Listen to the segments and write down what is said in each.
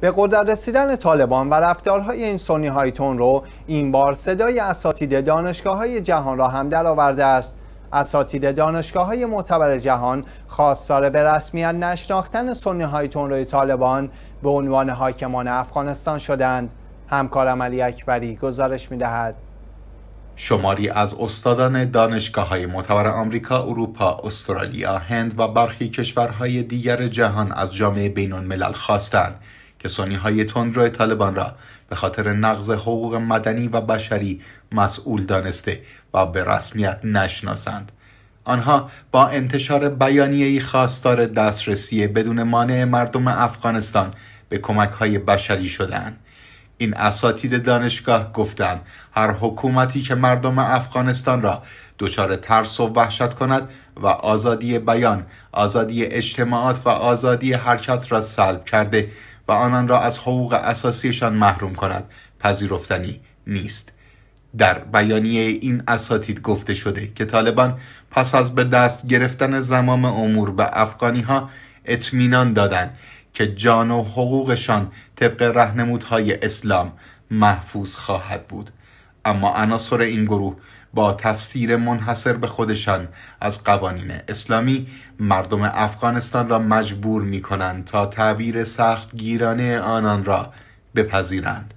به قدرت رسیدن طالبان و رفتارهای این سنی های تون رو این بار صدای اساتید دانشگاه های جهان را هم درآورده است اساتید دانشگاه های معتبر جهان خواستار به رسمیت نشناختن سنی های تون روی طالبان به عنوان حاکمان افغانستان شدند همکارم علی اکبری گزارش می دهد. شماری از استادان دانشگاه های معتبر آمریکا، اروپا، استرالیا، هند و برخی کشورهای دیگر جهان از جامعه بین خواستند که سنی های تندرو طالبان را به خاطر نقض حقوق مدنی و بشری مسئول دانسته و به رسمیت نشناسند آنها با انتشار بیانیه‌ای خواستار دسترسی بدون مانع مردم افغانستان به کمک های بشری شدند این اساتید دانشگاه گفتند هر حکومتی که مردم افغانستان را دچار ترس و وحشت کند و آزادی بیان، آزادی اجتماعات و آزادی حرکت را سلب کرده و آنان را از حقوق اساسیشان محروم کند پذیرفتنی نیست در بیانیه این اساتید گفته شده که طالبان پس از به دست گرفتن زمام امور به افغانی ها اطمینان دادند که جان و حقوقشان طبق رهنمودهای اسلام محفوظ خواهد بود اما عناصر این گروه با تفسیر منحصر به خودشان از قوانین اسلامی مردم افغانستان را مجبور می کنند تا تعبیر سخت گیرانه آنان را بپذیرند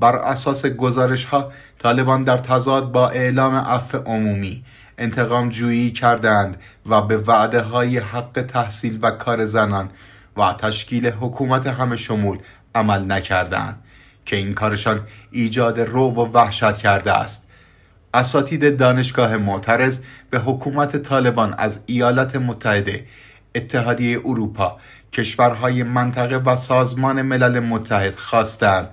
بر اساس گزارش ها طالبان در تضاد با اعلام اف عمومی انتقام جویی کردند و به وعده های حق تحصیل و کار زنان و تشکیل حکومت همه شمول عمل نکردند که این کارشان ایجاد روب و وحشت کرده است اساتید دانشگاه معترض به حکومت طالبان از ایالات متحده اتحادیه اروپا کشورهای منطقه و سازمان ملل متحد خواستند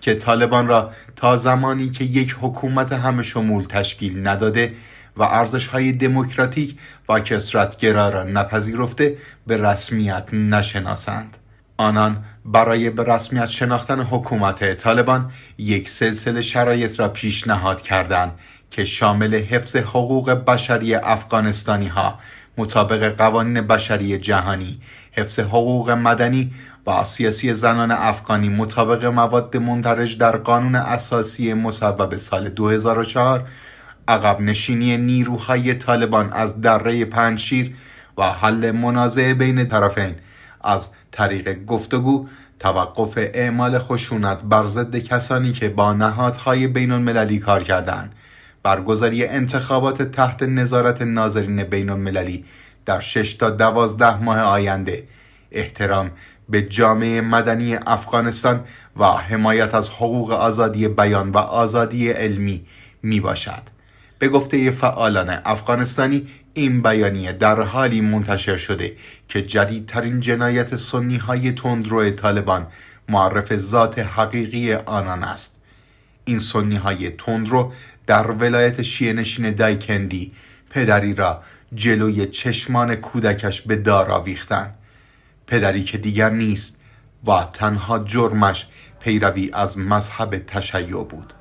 که طالبان را تا زمانی که یک حکومت همه شمول تشکیل نداده و ارزشهای دموکراتیک و کسرتگرا را نپذیرفته به رسمیت نشناسند آنان برای به رسمیت شناختن حکومت طالبان یک سلسله شرایط را پیشنهاد کردند که شامل حفظ حقوق بشری افغانستانی ها مطابق قوانین بشری جهانی حفظ حقوق مدنی و سیاسی زنان افغانی مطابق مواد مندرج در قانون اساسی مصوب سال 2004 عقب نشینی نیروهای طالبان از دره پنشیر و حل منازعه بین طرفین از طریق گفتگو توقف اعمال خشونت بر ضد کسانی که با نهادهای بین المللی کار کردند برگزاری انتخابات تحت نظارت ناظرین بین المللی در 6 تا 12 ماه آینده احترام به جامعه مدنی افغانستان و حمایت از حقوق آزادی بیان و آزادی علمی می باشد به گفته فعالان افغانستانی این بیانیه در حالی منتشر شده که جدیدترین جنایت سنی های تندرو طالبان معرف ذات حقیقی آنان است این سنی های تند رو در ولایت شیعه نشین دایکندی پدری را جلوی چشمان کودکش به دار آویختند پدری که دیگر نیست و تنها جرمش پیروی از مذهب تشیع بود